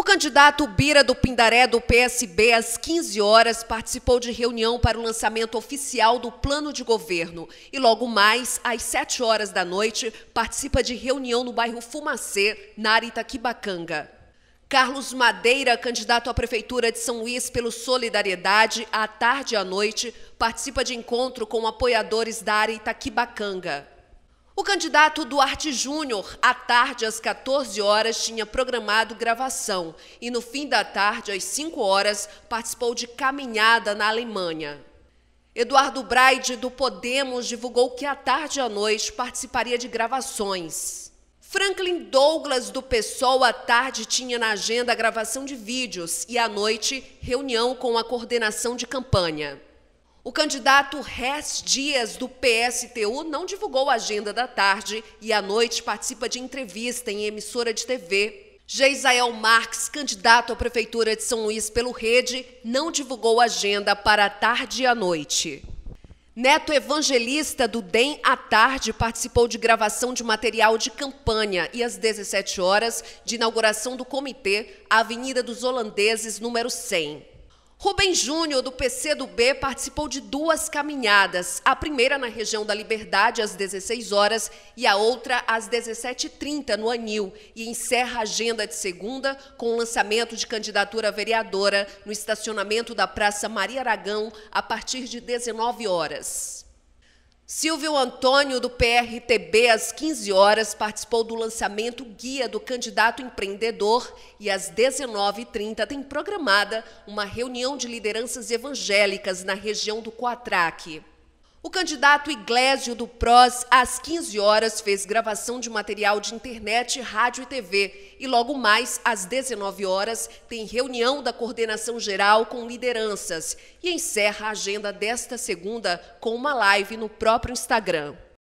O candidato Bira do Pindaré do PSB às 15 horas participou de reunião para o lançamento oficial do plano de governo e logo mais às 7 horas da noite participa de reunião no bairro Fumacê, na Aritaquibacanga. Carlos Madeira, candidato à prefeitura de São Luís pelo Solidariedade, à tarde e à noite participa de encontro com apoiadores da Aritaquibacanga. Itaquibacanga. O candidato Duarte Júnior, à tarde, às 14 horas, tinha programado gravação e, no fim da tarde, às 5 horas, participou de caminhada na Alemanha. Eduardo Braide, do Podemos, divulgou que à tarde e à noite participaria de gravações. Franklin Douglas, do PSOL, à tarde tinha na agenda a gravação de vídeos e, à noite, reunião com a coordenação de campanha. O candidato Rés Dias, do PSTU, não divulgou a agenda da tarde e à noite participa de entrevista em emissora de TV. Geisael Marques, candidato à Prefeitura de São Luís pelo Rede, não divulgou agenda para a tarde e à noite. Neto Evangelista do DEM à tarde participou de gravação de material de campanha e às 17 horas de inauguração do comitê Avenida dos Holandeses, número 100. Rubem Júnior, do PC do B participou de duas caminhadas, a primeira na região da Liberdade, às 16 horas, e a outra às 17h30, no Anil, e encerra a agenda de segunda com o lançamento de candidatura vereadora no estacionamento da Praça Maria Aragão, a partir de 19 horas. Silvio Antônio, do PRTB, às 15 horas, participou do lançamento Guia do Candidato Empreendedor e às 19h30 tem programada uma reunião de lideranças evangélicas na região do Coatraque. O candidato Iglesio do PROS, às 15 horas, fez gravação de material de internet, rádio e TV. E logo mais, às 19 horas, tem reunião da coordenação geral com lideranças. E encerra a agenda desta segunda com uma live no próprio Instagram.